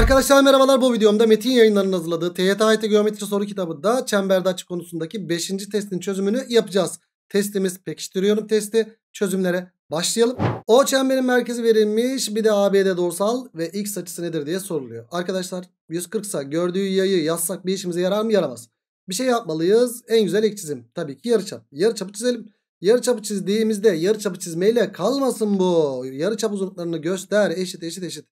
Arkadaşlar merhabalar bu videomda Metin yayınlarının hazırladığı TYT AYT Geometri soru kitabında çemberde açı konusundaki 5. testin çözümünü yapacağız. Testimiz pekiştiriyorum testi çözümlere başlayalım. O çemberin merkezi verilmiş bir de ABD doğrusal ve x açısı nedir diye soruluyor. Arkadaşlar 140 sa gördüğü yayı yazsak bir işimize yarar mı yaramaz. Bir şey yapmalıyız en güzel ek çizim tabii ki yarıçap. Yarıçapı çizelim. Yarıçapı çizdiğimizde yarıçapı çizmeyle kalmasın bu. Yarıçap uzunluklarını göster eşit eşit eşit.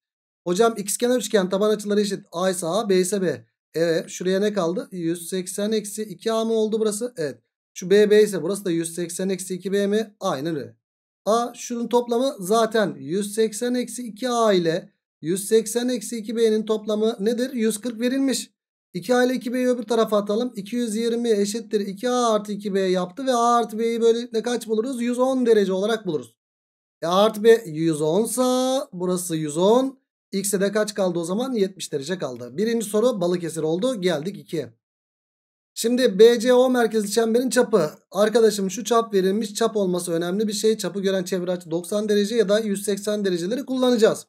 Hocam x ikizkenar üçgen taban açıları eşit. A ise A, B ise B. Evet şuraya ne kaldı? 180 eksi 2A mı oldu burası? Evet. Şu B, B ise burası da 180 eksi 2B mi? Aynen öyle. A şunun toplamı zaten 180 eksi 2A ile 180 eksi 2B'nin toplamı nedir? 140 verilmiş. 2A ile 2B'yi öbür tarafa atalım. 220 eşittir 2A artı 2B yaptı ve A artı B'yi böylelikle kaç buluruz? 110 derece olarak buluruz. E A artı B 110 sa burası 110. X'e de kaç kaldı o zaman? 70 derece kaldı. Birinci soru Balıkesir oldu. Geldik 2'ye. Şimdi BCO merkezli çemberin çapı. Arkadaşım şu çap verilmiş çap olması önemli bir şey. Çapı gören çevre açı 90 derece ya da 180 dereceleri kullanacağız.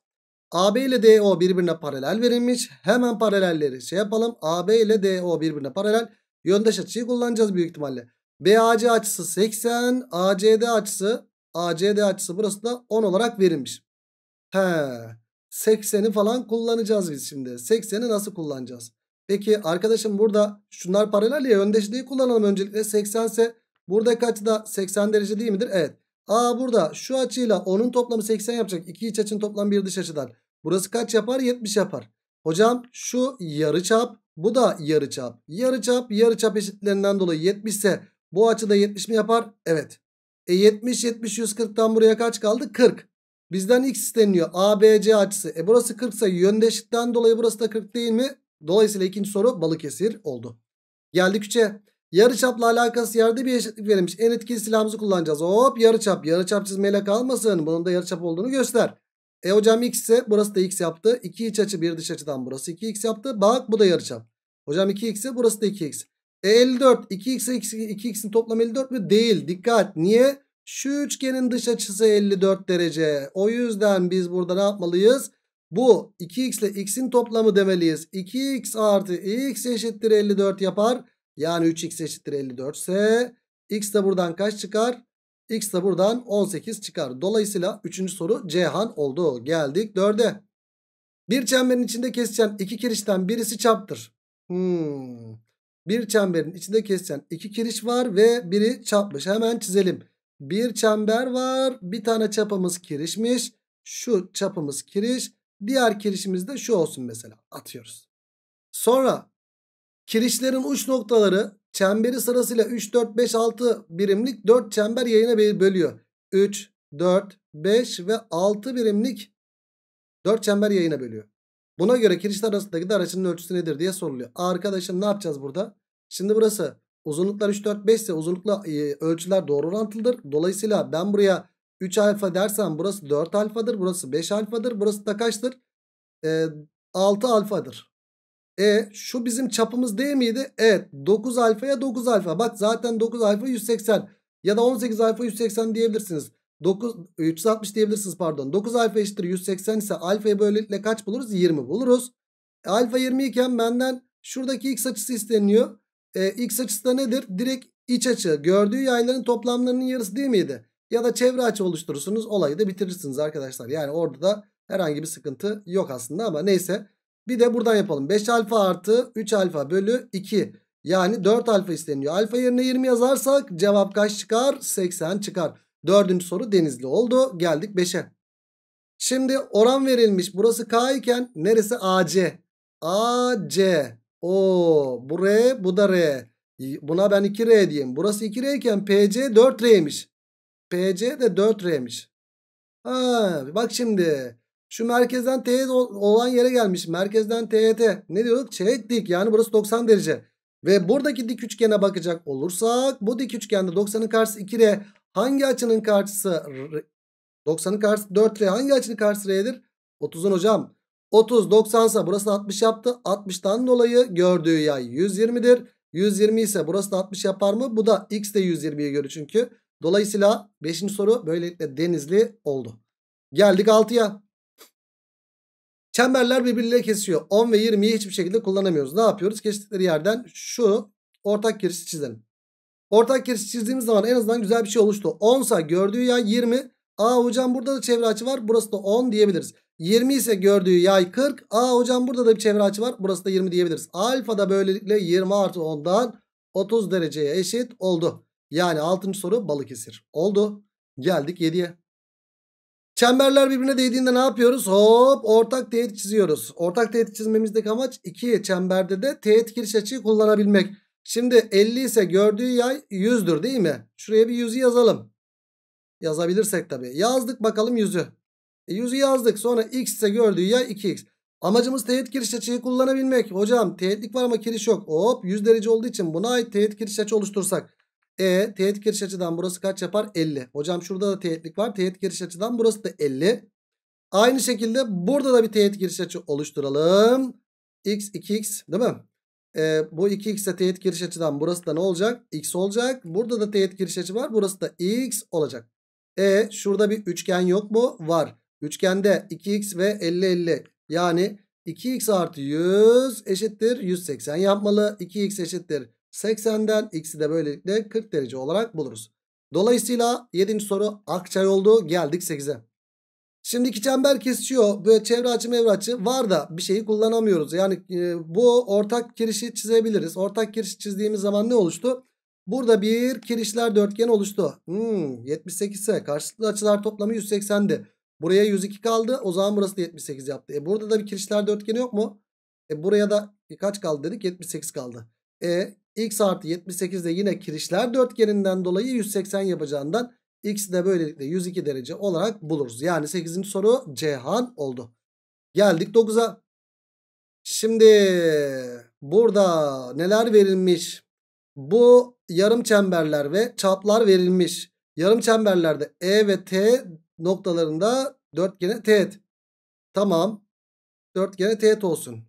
AB ile DO birbirine paralel verilmiş. Hemen paralelleri şey yapalım. AB ile DO birbirine paralel. Yöndeş açıyı kullanacağız büyük ihtimalle. BAC açısı 80. ACD açısı ACD açısı burası da 10 olarak verilmiş. He. 80'i falan kullanacağız biz şimdi. 80'i nasıl kullanacağız? Peki arkadaşım burada şunlar paralel ya öndeşliği kullanalım öncelikle. 80 ise buradaki açı da 80 derece değil midir? Evet. Aa burada şu açıyla onun toplamı 80 yapacak. İki iç açının toplamı bir dış açıdan. Burası kaç yapar? 70 yapar. Hocam şu yarı çap bu da yarı çap. Yarı çap yarı çap eşitlerinden dolayı 70 ise bu açıda 70 mi yapar? Evet. E 70 70 140'tan buraya kaç kaldı? 40. Bizden x isteniyor. ABC açısı. E burası 40 ise yöndeşlikten dolayı burası da 40 değil mi? Dolayısıyla ikinci soru Balıkesir oldu. Geldik 3'e. Yarıçapla alakası yerde bir eşitlik verilmiş. En etkili silahımızı kullanacağız. Hop yarıçap. Yarıçap çizmeyle kalmasın. Bunun da yarıçap olduğunu göster. E hocam x ise burası da x yaptı. 2 iç açı bir dış açıdan burası 2x yaptı. Bak bu da yarıçap. Hocam 2x ise burası da 2x. E 54 2x 2x'in toplamı 54 mü? Değil. Dikkat. Niye? Şu üçgenin dış açısı 54 derece. O yüzden biz burada ne yapmalıyız? Bu 2x ile x'in toplamı demeliyiz. 2x artı x eşittir 54 yapar. Yani 3x eşittir 54 ise x de buradan kaç çıkar? x de buradan 18 çıkar. Dolayısıyla 3. soru Cihan oldu. Geldik 4'e. Bir çemberin içinde kesişen iki kirişten birisi çaptır. Hmm. Bir çemberin içinde kesişen iki kiriş var ve biri çapmış. Hemen çizelim bir çember var. Bir tane çapımız kirişmiş. Şu çapımız kiriş. Diğer kirişimiz de şu olsun mesela. Atıyoruz. Sonra kirişlerin uç noktaları çemberi sırasıyla 3, 4, 5, 6 birimlik 4 çember yayına bölüyor. 3, 4, 5 ve 6 birimlik 4 çember yayına bölüyor. Buna göre kirişler arasındaki dar açının ölçüsü nedir diye soruluyor. Arkadaşım ne yapacağız burada? Şimdi burası Uzunluklar 3, 4, 5 ise uzunlukla e, ölçüler doğru orantılıdır. Dolayısıyla ben buraya 3 alfa dersem burası 4 alfadır. Burası 5 alfadır. Burası da kaçtır? E, 6 alfadır. E şu bizim çapımız değil miydi? Evet 9 alfaya 9 alfa. Bak zaten 9 alfa 180 ya da 18 alfa 180 diyebilirsiniz. 9 360 e, diyebilirsiniz pardon. 9 alfa eşittir 180 ise alfayı böylelikle kaç buluruz? 20 buluruz. E, alfa 20 iken benden şuradaki x açısı isteniyor. E, x açısı da nedir? Direkt iç açı. Gördüğü yayların toplamlarının yarısı değil miydi? Ya da çevre açı oluşturursunuz. Olayı da bitirirsiniz arkadaşlar. Yani orada da herhangi bir sıkıntı yok aslında ama neyse. Bir de buradan yapalım. 5 alfa artı 3 alfa bölü 2. Yani 4 alfa isteniyor. Alfa yerine 20 yazarsak cevap kaç çıkar? 80 çıkar. Dördüncü soru denizli oldu. Geldik 5'e. Şimdi oran verilmiş. Burası K iken neresi AC? AC. O bu R bu da R. Buna ben 2R diyeyim. Burası 2R iken PC 4R'ymiş. PC de 4R'ymiş. Ha, bak şimdi. Şu merkezden teğet olan yere gelmiş. Merkezden T-T. Ne diyorduk? Çek dik. Yani burası 90 derece. Ve buradaki dik üçgene bakacak olursak. Bu dik üçgende 90'ın karşısı 2R. Hangi açının karşısı? 90'ın karşısı 4R. Hangi açının karşısı R'dir? 30'un hocam. 30 90 ise burası 60 yaptı. 60'tan dolayı gördüğü yay 120'dir. 120 ise burası da 60 yapar mı? Bu da x de 120'ye görür çünkü. Dolayısıyla 5. soru böylelikle denizli oldu. Geldik 6'ya. Çemberler birbirleriyle kesiyor. 10 ve 20'yi hiçbir şekilde kullanamıyoruz. Ne yapıyoruz? Kestikleri yerden şu ortak kirişi çizelim. Ortak kirişi çizdiğimiz zaman en azından güzel bir şey oluştu. 10 ise gördüğü yay 20. Aa hocam burada da çevre açı var. Burası da 10 diyebiliriz. 20 ise gördüğü yay 40. Aa hocam burada da bir çevre açı var. Burası da 20 diyebiliriz. Alfa da böylelikle 20 artı 10'dan 30 dereceye eşit oldu. Yani 6. soru Balıkesir. Oldu. Geldik 7'ye. Çemberler birbirine değdiğinde ne yapıyoruz? Hop ortak teğet çiziyoruz. Ortak teğet çizmemizdeki amaç 2 çemberde de teğet giriş açıyı kullanabilmek. Şimdi 50 ise gördüğü yay 100'dür değil mi? Şuraya bir 100'ü yazalım. Yazabilirsek tabii. Yazdık bakalım 100'ü. E 100'ü yazdık. Sonra x ise gördüğü yer 2x. Amacımız teğet giriş açıyı kullanabilmek. Hocam teğetlik var ama giriş yok. Hop 100 derece olduğu için buna ait teğet giriş açı oluştursak. E teğet giriş açıdan burası kaç yapar? 50. Hocam şurada da teğetlik var. Teğet giriş açıdan burası da 50. Aynı şekilde burada da bir teğet giriş açı oluşturalım. X 2x değil mi? E, bu 2x'e x teğet giriş açıdan burası da ne olacak? X olacak. Burada da teğet giriş açı var. Burası da x olacak. E şurada bir üçgen yok mu? Var. Üçgende 2x ve 50 50 yani 2x artı 100 eşittir 180 yapmalı. 2x eşittir 80'den x'i de böylelikle 40 derece olarak buluruz. Dolayısıyla 7. soru akçay oldu. Geldik 8'e. Şimdi iki çember kesişiyor. Böyle çevre açı mevre açı var da bir şeyi kullanamıyoruz. Yani e, bu ortak kirişi çizebiliriz. Ortak kiriş çizdiğimiz zaman ne oluştu? Burada bir kirişler dörtgen oluştu. Hmm, 78 ise karşılıklı açılar toplamı 180'di. Buraya 102 kaldı. O zaman burası da 78 yaptı. E burada da bir kirişler dörtgeni yok mu? E buraya da e, kaç kaldı dedik? 78 kaldı. E x artı 78 de yine kirişler dörtgeninden dolayı 180 yapacağından x de böylelikle 102 derece olarak buluruz. Yani 8. soru Cihan oldu. Geldik 9'a. Şimdi burada neler verilmiş? Bu yarım çemberler ve çaplar verilmiş. Yarım çemberlerde E ve T noktalarında dörtgene teğet. Tamam. Dörtgene teğet olsun.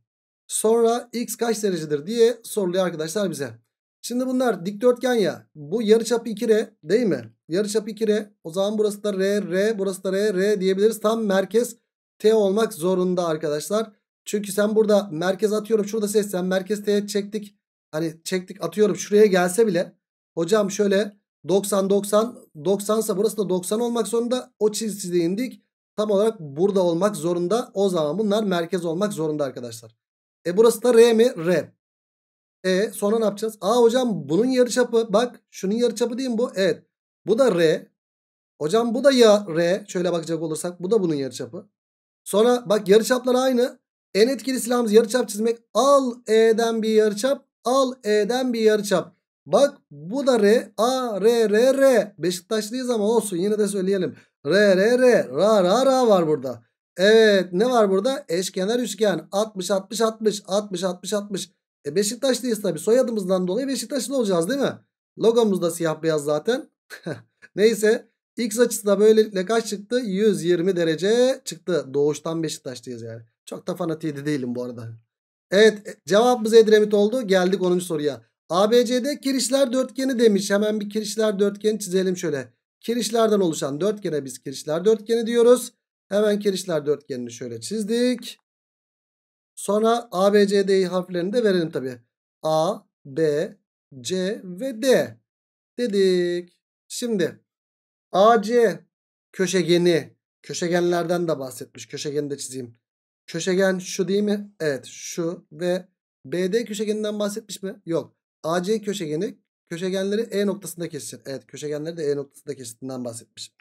Sonra x kaç derecedir diye soruluyor arkadaşlar bize. Şimdi bunlar dikdörtgen ya. Bu yarıçapı 2R değil mi? Yarıçapı 2R. O zaman burası da R, R, burası da R, R diyebiliriz. Tam merkez T olmak zorunda arkadaşlar. Çünkü sen burada merkez atıyorum şurada ses sen merkez T'ye çektik. Hani çektik atıyorum şuraya gelse bile hocam şöyle 90 90 90 ise burası da 90 olmak zorunda. O çizgide indik. Tam olarak burada olmak zorunda. O zaman bunlar merkez olmak zorunda arkadaşlar. E burası da R mi? R. E sonra ne yapacağız? Aa hocam bunun yarıçapı bak şunun yarıçapı değil mi bu? Evet. Bu da R. Hocam bu da ya R. Şöyle bakacak olursak bu da bunun yarıçapı. Sonra bak yarıçaplar aynı. En etkili silahımız yarıçap çizmek. Al E'den bir yarıçap, al E'den bir yarıçap. Bak bu da R. A, R, R, R. Beşiktaşlıyız ama olsun yine de söyleyelim. R, R, R. Ra, ra, ra var burada. Evet ne var burada? Eşkenar üçgen. 60, 60, 60. 60, 60, 60. E Beşiktaşlıyız tabii. Soyadımızdan dolayı Beşiktaşlı olacağız değil mi? Logomuz da siyah beyaz zaten. Neyse. X açısı da böylelikle kaç çıktı? 120 derece çıktı. Doğuştan Beşiktaşlıyız yani. Çok da fanatiği değilim bu arada. Evet e, cevabımız Edremit oldu. Geldik 10. soruya. ABCD kirişler dörtgeni demiş. Hemen bir kirişler dörtgeni çizelim şöyle. Kirişlerden oluşan dörtgene biz kirişler dörtgeni diyoruz. Hemen kirişler dörtgenini şöyle çizdik. Sonra ABCD'yi harflerini de verelim tabi. A, B, C ve D dedik. Şimdi AC köşegeni köşegenlerden de bahsetmiş. Köşegeni de çizeyim. Köşegen şu değil mi? Evet şu ve BD köşegeninden bahsetmiş mi? Yok. AC köşegeni köşegenleri E noktasında kesişir. Evet köşegenleri de E noktasında kesiştiğinden bahsetmişim.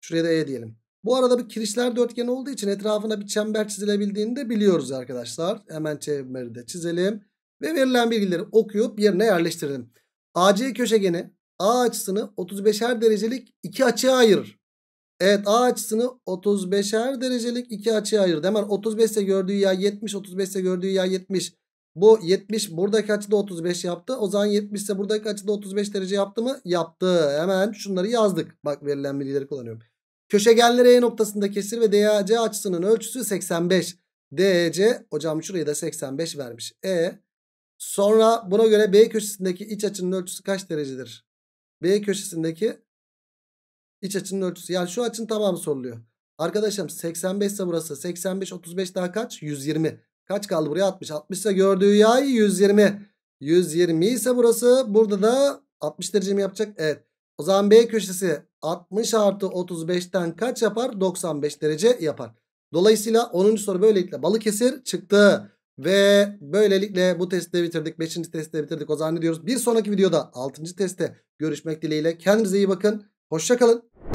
Şuraya da E diyelim. Bu arada bir kirişler dörtgen olduğu için etrafına bir çember çizilebildiğini de biliyoruz arkadaşlar. Hemen çemberi de çizelim. Ve verilen bilgileri okuyup yerine yerleştirelim. AC köşegeni A açısını 35'er derecelik iki açıya ayırır. Evet A açısını 35'er derecelik iki açıya ayırdı. Hemen 35 ise gördüğü yer 70, 35 ise gördüğü yer 70. Bu 70 buradaki açıda 35 yaptı. O zaman 70 ise buradaki açıda 35 derece yaptı mı? Yaptı. Hemen şunları yazdık. Bak verilen bilgileri kullanıyorum. Köşegenleri E noktasında kesir ve DAC açısının ölçüsü 85. DEC hocam şurayı da 85 vermiş. E sonra buna göre B köşesindeki iç açının ölçüsü kaç derecedir? B köşesindeki iç açının ölçüsü. Yani şu açın tamamı soruluyor. Arkadaşım 85 ise burası. 85 35 daha kaç? 120. Kaç kaldı buraya? 60. 60 ise gördüğü yay 120. 120 ise burası. Burada da 60 derece mi yapacak? Evet. O zaman B köşesi 60 artı 35'ten kaç yapar? 95 derece yapar. Dolayısıyla 10. soru böylelikle Balıkesir çıktı. Ve böylelikle bu testi bitirdik. 5. testi bitirdik. O zaman ne diyoruz? Bir sonraki videoda 6. testte görüşmek dileğiyle. Kendinize iyi bakın. Hoşçakalın.